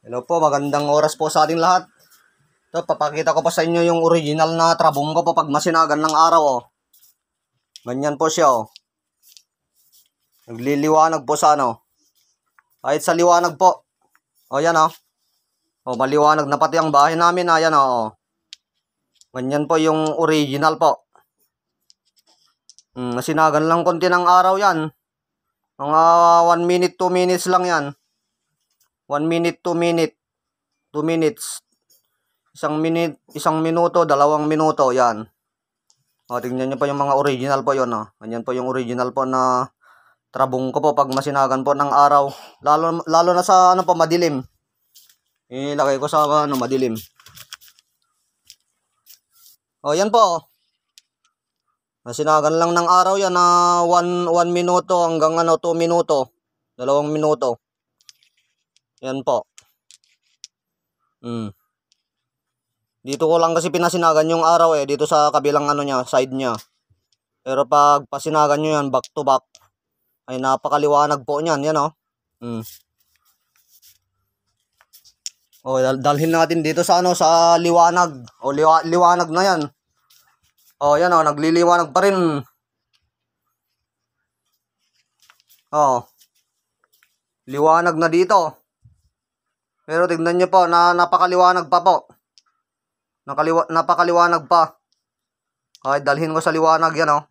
Hello po, magandang oras po sa ating lahat. Ito, papakita ko pa sa inyo yung original na trabong ko po pag masinagan ng araw. Oh. Ganyan po siya. Oh. Nagliliwanag po sa ano. Kahit sa liwanag po. O oh, yan o. Oh. oh, maliwanag na pati ang bahay namin. Ayan ah, o. Oh, oh. Ganyan po yung original po. Hmm, sinagan lang konti ng araw yan. Mga 1 minute, 2 minutes lang yan. 1 minute, 2 minute, 2 minutes, isang minute, isang minuto, dalawang minuto, yan. O, tingnan niyo pa yung mga original po 'yon, o. Ganyan po yung original po na trabong ko po pag masinagan po ng araw. Lalo, lalo na sa, ano po, madilim. Ilagay ko sa, ano, madilim. O, yan po, Masinagan lang ng araw yan na 1 minuto hanggang ano 2 minuto, dalawang minuto. Yan po. Mm. Dito ko lang kasi pinasinagan yung araw eh. Dito sa kabilang ano niya, side niya. Pero pag pasinagan nyo yan, back to back, ay napakaliwanag po niyan. Yan o. Oh. Mm. O, dal dalhin natin dito sa ano, sa liwanag. O, liwa liwanag na yan. O, yan o. Oh, nagliliwanag pa rin. O. Liwanag na dito. Pero tignan nyo po na napakaliwanag pa po. Nakaliwa, napakaliwanag pa. Okay, dalhin ko sa liwanag yan oh.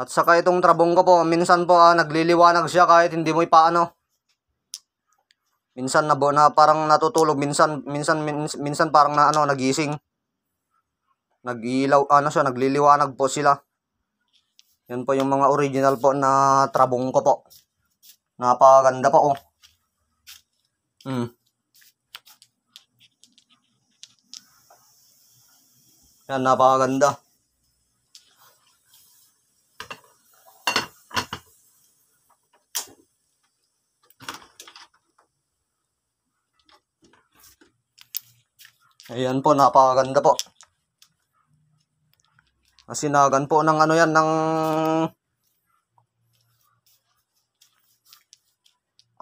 At saka itong trabong ko po, minsan po ah, nagliliwanag siya kahit hindi mo ipaano. Minsan na, bo, na parang natutulog, minsan, minsan, minsan, minsan parang na ano, nagising. Nagilaw, ano siya, nagliliwanag po sila. Yan po yung mga original po na trabong ko po. Napakaganda po oh. Hmm. Yan, napakaganda. Ayan po, napakaganda po. Asinagan po ng ano yan, ng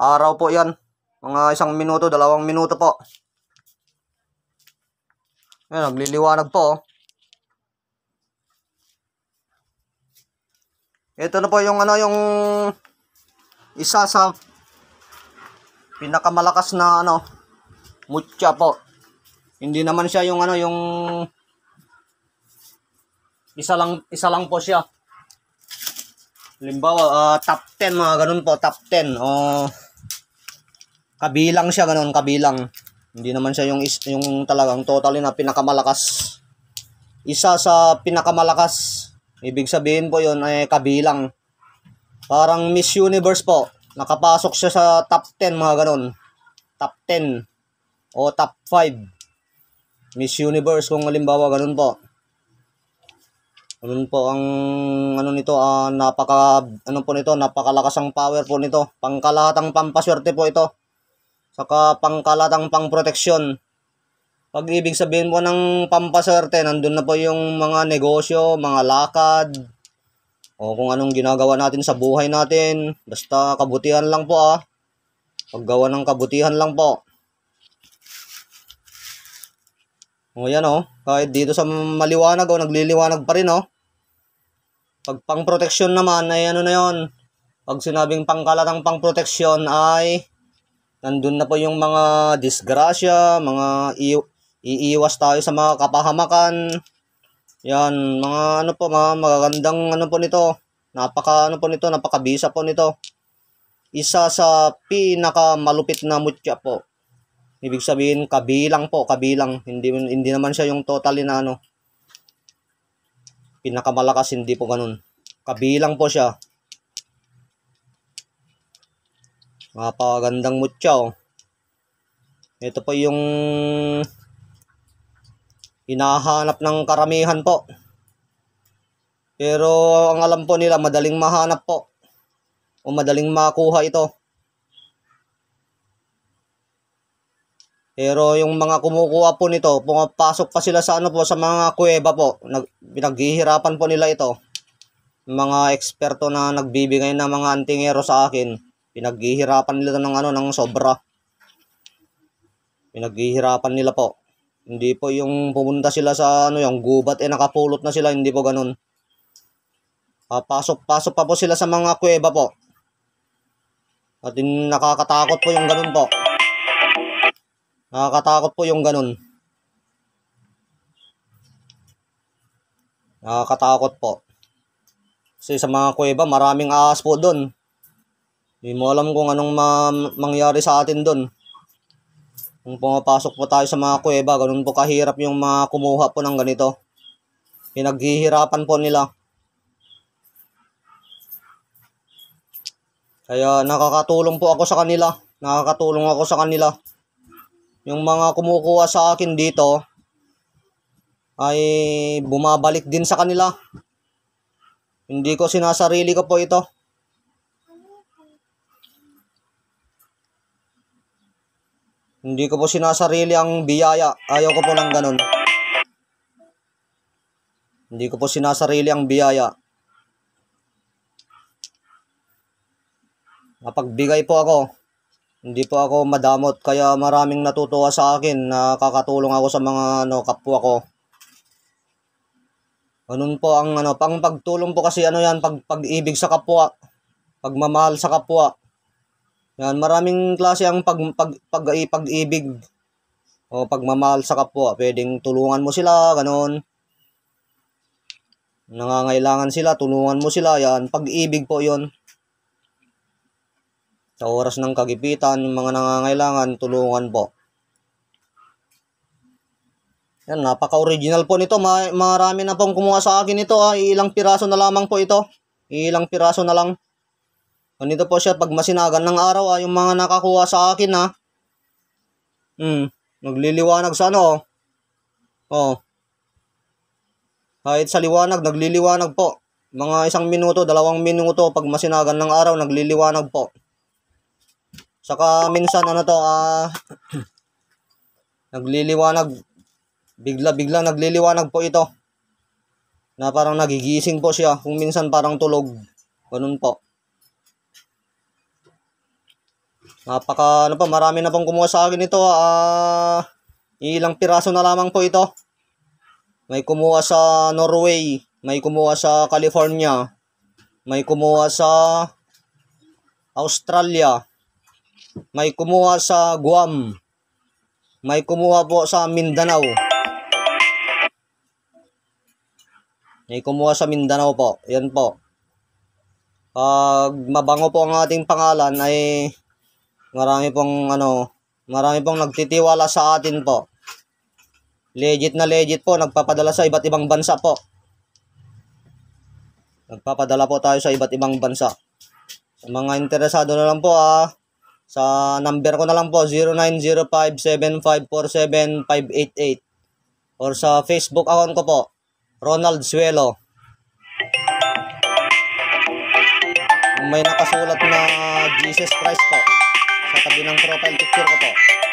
araw po yan. Mga isang minuto, dalawang minuto po. Ayan, nagliliwanag po. Oh. Ito na po yung ano yung isa sa pinakamalakas na ano mutya po. Hindi naman siya yung ano yung isa lang isa lang po siya. Halimbawa uh, top 10 mga ganun po, top 10 o oh. Kabilang siya, ganoon kabilang. Hindi naman siya yung, yung talagang totally na pinakamalakas. Isa sa pinakamalakas. Ibig sabihin po yon ay eh, kabilang. Parang Miss Universe po. Nakapasok siya sa top 10, mga ganoon Top 10 o top 5. Miss Universe kung halimbawa ganoon po. Ganun po ang ano nito, uh, napaka ano po nito, napakalakas ang power po nito. Pangkalahatang pampaswerte po ito saka pangkalatang pangproteksyon. Pag ibig sabihin po ng pampaswerte, nandun na po yung mga negosyo, mga lakad, o kung anong ginagawa natin sa buhay natin. Basta kabutihan lang po ah. Paggawa ng kabutihan lang po. O yan oh, kahit dito sa maliwanag o oh, nagliliwanag pa rin oh. Pag pang naman ay ano na yon. Pag sinabing pangkalatang pang ay Nandun na po yung mga disgrasya, mga iiwas tayo sa mga kapahamakan. Yan, mga ano po, mga magagandang ano po nito. Napaka ano po nito, napakabisa po nito. Isa sa pinakamalupit na mutya po. Ibig sabihin kabilang po, kabilang. Hindi hindi naman siya yung totally na ano. Pinakamalakas hindi po ganun. Kabilang po siya. Napakagandang mutya oh. Ito po yung hinahanap ng karamihan po. Pero ang alam po nila madaling mahanap po. O madaling makuha ito. Pero yung mga kumukuha po nito, pumapasok pa sila sa ano po sa mga kuweba po. Nag, pinaghihirapan po nila ito. Mga eksperto na nagbibigay ng mga antingero sa akin Pinaghihirapan nila ng ano ng sobra. Pinaghihirapan nila po. Hindi po yung pumunta sila sa ano yung gubat eh nakapulot na sila, hindi po ganun. Papasok-pasok pa po sila sa mga kuweba po. At in, nakakatakot po yung ganun po. Nakakatakot po yung ganun. Nakakatakot po. Kasi sa mga kuweba, maraming ahas po doon. Hindi mo alam kung anong ma- mangyari sa atin doon. Kung pumapasok po tayo sa mga kuweba, ganun po kahirap yung mga kumuha po ng ganito. Pinaghihirapan po nila. Kaya nakakatulong po ako sa kanila. Nakakatulong ako sa kanila. Yung mga kumukuha sa akin dito ay bumabalik din sa kanila. Hindi ko sinasarili ko po ito. Hindi ko po sinasarili ang biyaya. Ayaw ko po ng ganun. Hindi ko po sinasarili ang biyaya. Napagbigay po ako. Hindi po ako madamot kaya maraming natutuwa sa akin Nakakatulong ako sa mga ano kapwa ko. Ganun po ang ano, pang pagtulong po kasi ano yan, pag pag-ibig sa kapwa, pagmamahal sa kapwa. Yan, maraming klase ang pag, pag, pag, pag-ibig o pagmamahal sa kapwa. Pwedeng tulungan mo sila, ganun. Nangangailangan sila, tulungan mo sila. Yan, pag-ibig po yon Sa oras ng kagipitan, yung mga nangangailangan, tulungan po. Yan, napaka-original po nito. Ma marami na pong kumuha sa akin ito. Ah. Ilang piraso na lamang po ito. Ilang piraso na lang. Ganito po siya pag masinagan ng araw ah, yung mga nakakuha sa akin ah. Hmm, nagliliwanag sa ano oh. Oh. Kahit sa liwanag, nagliliwanag po. Mga isang minuto, dalawang minuto pag masinagan ng araw, nagliliwanag po. Saka minsan ano to, ah, nagliliwanag, bigla-bigla nagliliwanag po ito. Na parang nagigising po siya, kung minsan parang tulog. Ganun po. Napaka, ano pa, marami na pong kumuha sa akin ito. Ah, uh, ilang piraso na lamang po ito. May kumuha sa Norway, may kumuha sa California, may kumuha sa Australia, may kumuha sa Guam, may kumuha po sa Mindanao. May kumuha sa Mindanao po. Yan po. Pag mabango po ang ating pangalan ay Marami pong ano, marami pong nagtitiwala sa atin po. Legit na legit po, nagpapadala sa iba't ibang bansa po. Nagpapadala po tayo sa iba't ibang bansa. Sa mga interesado na lang po ah, sa number ko na lang po 090575475588 or sa Facebook account ko po Ronald Suelo. may nakasulat na Jesus Christ po tabi ng profile picture ko po.